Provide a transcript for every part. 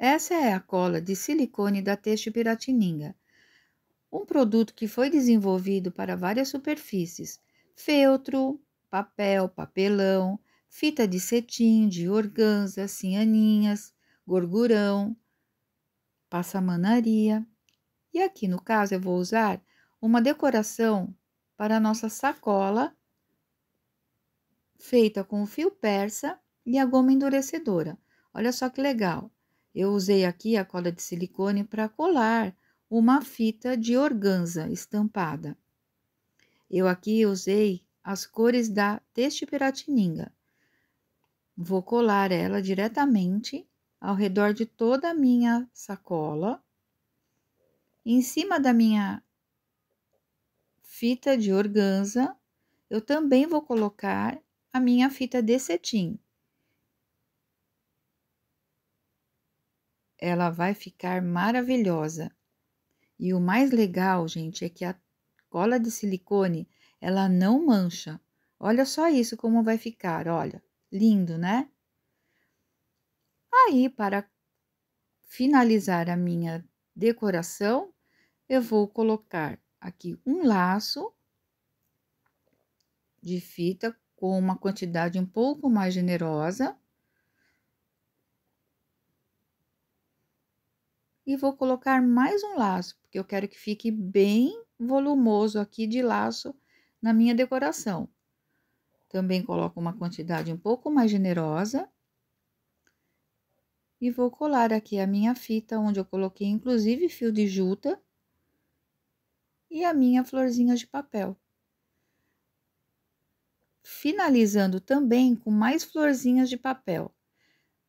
Essa é a cola de silicone da Teixe Piratininga, um produto que foi desenvolvido para várias superfícies: feltro, papel, papelão, fita de cetim, de organza, cianinhas, gorgurão, passamanaria. E aqui no caso eu vou usar uma decoração para a nossa sacola feita com fio persa e a goma endurecedora. Olha só que legal! Eu usei aqui a cola de silicone para colar uma fita de organza estampada. Eu aqui usei as cores da peratininga. Vou colar ela diretamente ao redor de toda a minha sacola, em cima da minha fita de organza, eu também vou colocar a minha fita de cetim. ela vai ficar maravilhosa. E o mais legal, gente, é que a cola de silicone, ela não mancha. Olha só isso como vai ficar, olha. Lindo, né? Aí, para finalizar a minha decoração, eu vou colocar aqui um laço de fita com uma quantidade um pouco mais generosa e vou colocar mais um laço, porque eu quero que fique bem volumoso aqui de laço na minha decoração. Também coloco uma quantidade um pouco mais generosa. E vou colar aqui a minha fita, onde eu coloquei inclusive fio de juta. E a minha florzinha de papel. Finalizando também com mais florzinhas de papel.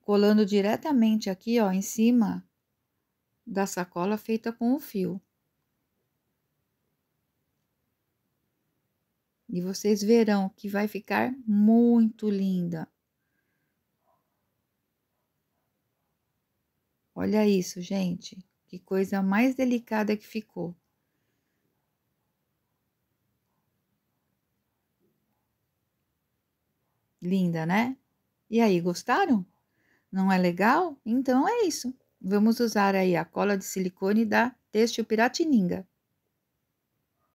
Colando diretamente aqui, ó, em cima da sacola feita com o fio. E vocês verão que vai ficar muito linda. Olha isso, gente. Que coisa mais delicada que ficou. Linda, né? E aí, gostaram? Não é legal? Então é isso. Vamos usar aí a cola de silicone da Têxtil Piratininga.